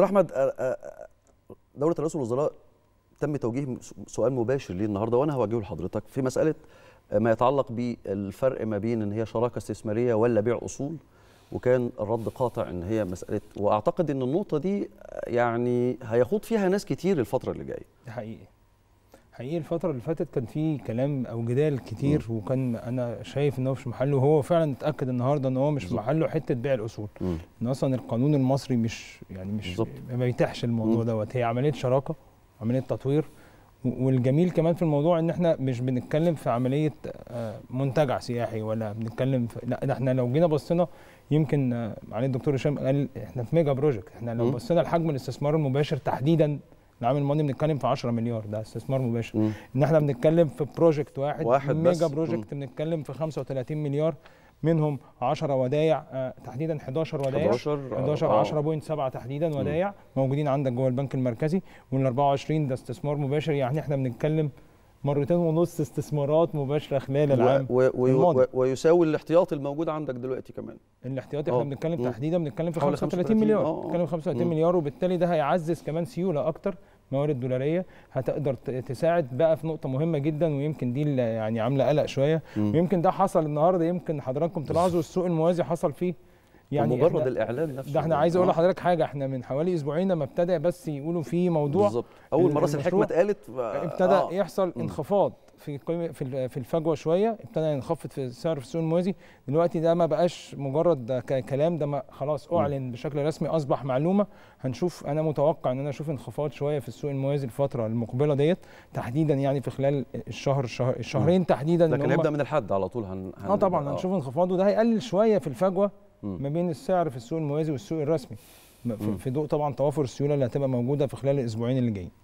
دكتور احمد دوله رئيس الوزراء تم توجيه سؤال مباشر ليه النهارده وانا هوجهه لحضرتك في مساله ما يتعلق بالفرق ما بين ان هي شراكه استثماريه ولا بيع اصول وكان الرد قاطع ان هي مساله واعتقد ان النقطه دي يعني هيخوض فيها ناس كتير الفتره اللي جايه. حقيقي. حقيقي الفترة اللي فاتت كان في كلام أو جدال كتير م. وكان أنا شايف إن هو مش محله وهو فعلا اتأكد النهاردة إن هو مش بالزبط. محله حتة بيع الأصول م. إن أصلا القانون المصري مش يعني مش بالزبط. ما بيتاحش الموضوع دوت هي عملية شراكة عملية تطوير والجميل كمان في الموضوع ان احنا مش بنتكلم في عمليه آه، منتجع سياحي ولا بنتكلم في لا ده احنا لو جينا بصينا يمكن آه، معالي الدكتور هشام قال احنا في ميجا بروجكت احنا لو بصينا لحجم الاستثمار المباشر تحديدا العامل الماضي بنتكلم في 10 مليار ده استثمار مباشر ان احنا بنتكلم في بروجكت واحد, واحد ميجا بس. بروجكت بنتكلم في 35 مليار منهم 10 ودايع آه تحديدا 11 ودايع 11 11 10.7 تحديدا ودايع موجودين عندك جوه البنك المركزي وال 24 ده استثمار مباشر يعني احنا بنتكلم مرتين ونص استثمارات مباشره خلال العام و... و... الماضي. و... ويساوي الاحتياطي الموجود عندك دلوقتي كمان الاحتياطي آه. احنا بنتكلم تحديدا بنتكلم في 35 مليار آه، آه. بنتكلم في 35 مليار وبالتالي ده هيعزز كمان سيوله اكتر موارد دولاريه هتقدر تساعد بقى في نقطه مهمه جدا ويمكن دي اللي يعني عامله قلق شويه ويمكن ده حصل النهارده يمكن حضراتكم تلاحظوا السوق الموازي حصل فيه يعني مجرد الاعلان نفسه ده احنا يعني. عايز اقول آه. لحضرتك حاجه احنا من حوالي اسبوعين لما ابتدى بس يقولوا في موضوع بالظبط اول ما راس الحكمه اتقالت ابتدى آه. يحصل انخفاض في في في الفجوه شويه ابتدى ينخفض في السعر في السوق الموازي دلوقتي ده ما بقاش مجرد كلام ده ما خلاص اعلن بشكل رسمي اصبح معلومه هنشوف انا متوقع ان انا اشوف انخفاض شويه في السوق الموازي الفتره المقبله ديت تحديدا يعني في خلال الشهر الشهر الشهرين تحديدا لكن هيبدا من الحد على طول هن, هن اه طبعا آه. هنشوف انخفاض وده هيقلل شويه في الفجوه ما بين السعر في السوق الموازي والسوق الرسمي في ضوء طبعا توافر السيوله اللي هتبقى موجوده في خلال الاسبوعين اللي جايين